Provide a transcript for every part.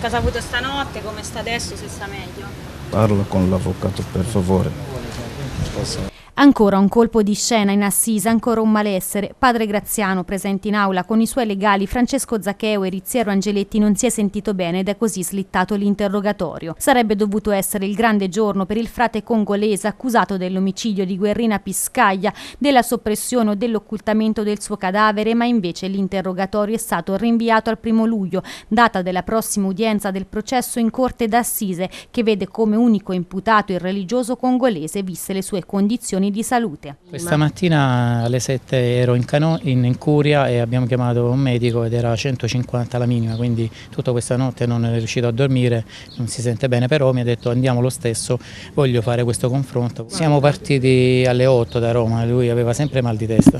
cosa ha avuto stanotte, come sta adesso, se sta meglio. Parla con l'avvocato, per favore. Ancora un colpo di scena in assisa, ancora un malessere. Padre Graziano, presente in aula con i suoi legali Francesco Zaccheo e Rizziero Angeletti, non si è sentito bene ed è così slittato l'interrogatorio. Sarebbe dovuto essere il grande giorno per il frate congolese accusato dell'omicidio di Guerrina Piscaglia, della soppressione o dell'occultamento del suo cadavere, ma invece l'interrogatorio è stato rinviato al primo luglio, data della prossima udienza del processo in corte d'assise, che vede come unico imputato il religioso congolese viste le sue condizioni problemi di salute. Questa mattina alle 7 ero in, cano, in, in, curia e abbiamo chiamato un medico ed era 150 la minima, quindi tutta questa notte non è riuscito a dormire, non si sente bene, però mi ha detto andiamo lo stesso, voglio fare questo confronto. Siamo partiti alle 8 da Roma, lui aveva sempre mal di testa.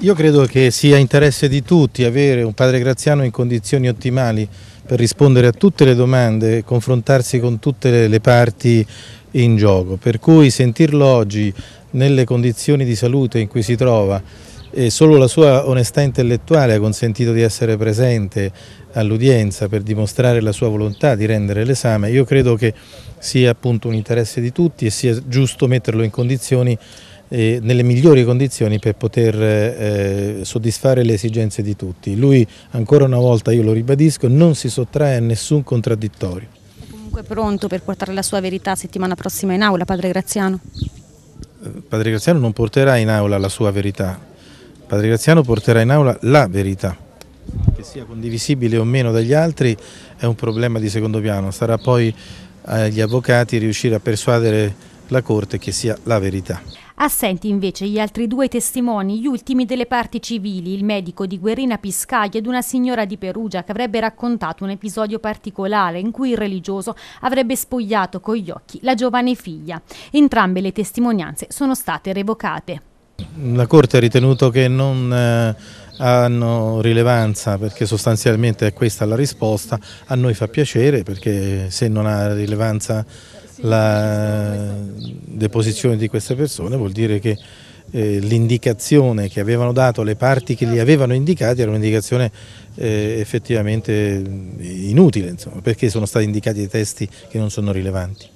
Io credo che sia interesse di tutti avere un padre Graziano in condizioni ottimali per rispondere a tutte le domande e confrontarsi con tutte le parti in gioco, per cui sentirlo oggi nelle condizioni di salute in cui si trova e solo la sua onestà intellettuale ha consentito di essere presente all'udienza per dimostrare la sua volontà di rendere l'esame, io credo che sia appunto un interesse di tutti e sia giusto metterlo in condizioni eh, nelle migliori condizioni per poter eh, soddisfare le esigenze di tutti. Lui, ancora una volta, io lo ribadisco, non si sottrae a nessun contraddittorio. È comunque pronto per portare la sua verità settimana prossima in aula, padre Graziano? Padre Graziano non porterà in aula la sua verità, Padre Graziano porterà in aula la verità. Che sia condivisibile o meno dagli altri è un problema di secondo piano, sarà poi agli avvocati riuscire a persuadere la Corte che sia la verità. Assenti invece gli altri due testimoni, gli ultimi delle parti civili, il medico di Guerrina Piscaglia ed una signora di Perugia che avrebbe raccontato un episodio particolare in cui il religioso avrebbe spogliato con gli occhi la giovane figlia. Entrambe le testimonianze sono state revocate. La Corte ha ritenuto che non... Eh, hanno rilevanza perché sostanzialmente è questa la risposta, a noi fa piacere perché se non ha rilevanza la, deposizione di queste persone vuol dire che eh, l'indicazione che avevano dato le parti che li avevano indicati era un'indicazione eh, effettivamente inutile, insomma, perché sono stati indicati dei testi che non sono rilevanti.